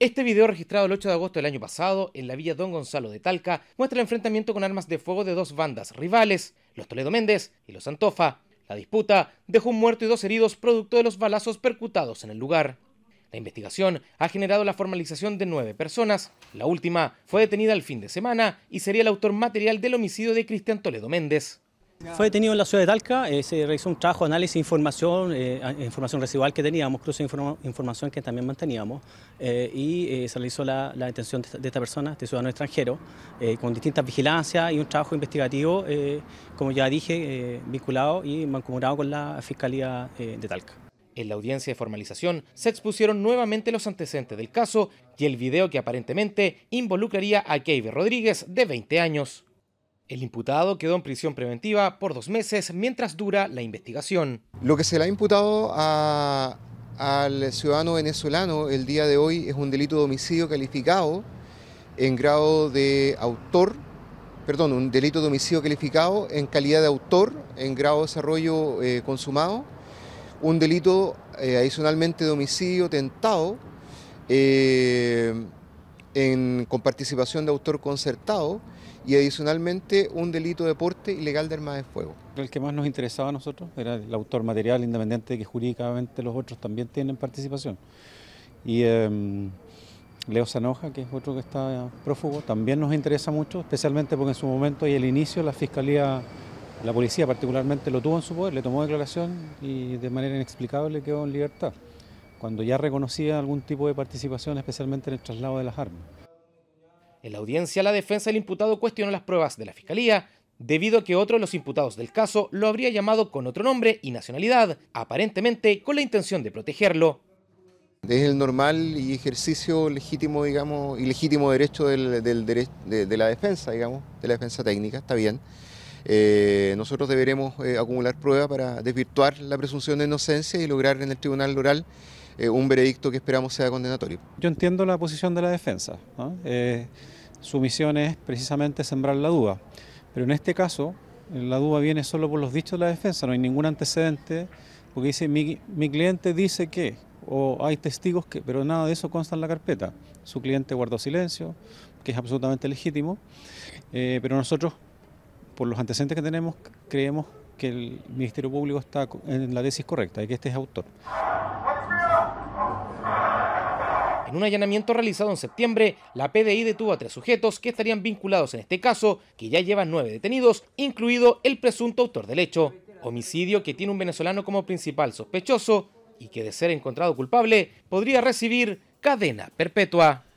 Este video registrado el 8 de agosto del año pasado en la villa Don Gonzalo de Talca muestra el enfrentamiento con armas de fuego de dos bandas rivales, los Toledo Méndez y los Antofa. La disputa dejó un muerto y dos heridos producto de los balazos percutados en el lugar. La investigación ha generado la formalización de nueve personas. La última fue detenida el fin de semana y sería el autor material del homicidio de Cristian Toledo Méndez. Fue detenido en la ciudad de Talca, eh, se realizó un trabajo de análisis de información, eh, información residual que teníamos, incluso información que también manteníamos, eh, y se realizó la, detención de, esta, persona, de este ciudadano extranjero, con distintas vigilancias y un trabajo investigativo, como ya dije, vinculado y mancomunado con la Fiscalía de Talca. En la audiencia de formalización se expusieron nuevamente los antecedentes del caso y el video que aparentemente involucraría a Kevin Rodríguez, de 20 años. El imputado quedó en prisión preventiva por dos meses mientras dura la investigación. Lo que se le ha imputado al ciudadano venezolano el día de hoy es un delito de homicidio calificado en grado de autor, perdón, un delito de calificado en calidad de autor, en grado de desarrollo eh, consumado, un delito eh, adicionalmente de homicidio tentado eh, con participación de autor concertado y adicionalmente un delito de porte ilegal de armas de fuego. El que más nos interesaba a nosotros era el autor material, independiente de que jurídicamente los otros también tienen participación. Y em, Leo Sanoja, que es otro que está prófugo, también nos interesa mucho, especialmente porque en su momento y el inicio la Fiscalía, la policía particularmente, lo tuvo en su poder, le tomó declaración y de manera inexplicable quedó en libertad, cuando ya reconocía algún tipo de participación, especialmente en el traslado de las armas. En la audiencia, la defensa del imputado cuestionó las pruebas de la fiscalía, debido a que otro de los imputados del caso lo habría llamado con otro nombre y nacionalidad, aparentemente con la intención de protegerlo. Es el normal y ejercicio legítimo, digamos, y legítimo derecho de, la defensa, digamos, de la defensa técnica, está bien. Eh, nosotros deberemos eh, acumular pruebas para desvirtuar la presunción de inocencia y lograr en el tribunal oral eh, un veredicto que esperamos sea condenatorio. Yo entiendo la posición de la defensa. Eh, su misión es precisamente sembrar la duda, pero en este caso la duda viene solo por los dichos de la defensa, no hay ningún antecedente, porque dice mi, cliente dice que, o hay testigos que, pero nada de eso consta en la carpeta. Su cliente guardó silencio, que es absolutamente legítimo, eh, pero nosotros, por los antecedentes que tenemos, creemos que el Ministerio Público está en la tesis correcta y que este es autor. En un allanamiento realizado en septiembre, la PDI detuvo a tres sujetos que estarían vinculados en este caso, que ya llevan nueve detenidos, incluido el presunto autor del hecho. Homicidio que tiene un venezolano como principal sospechoso y que de ser encontrado culpable podría recibir cadena perpetua.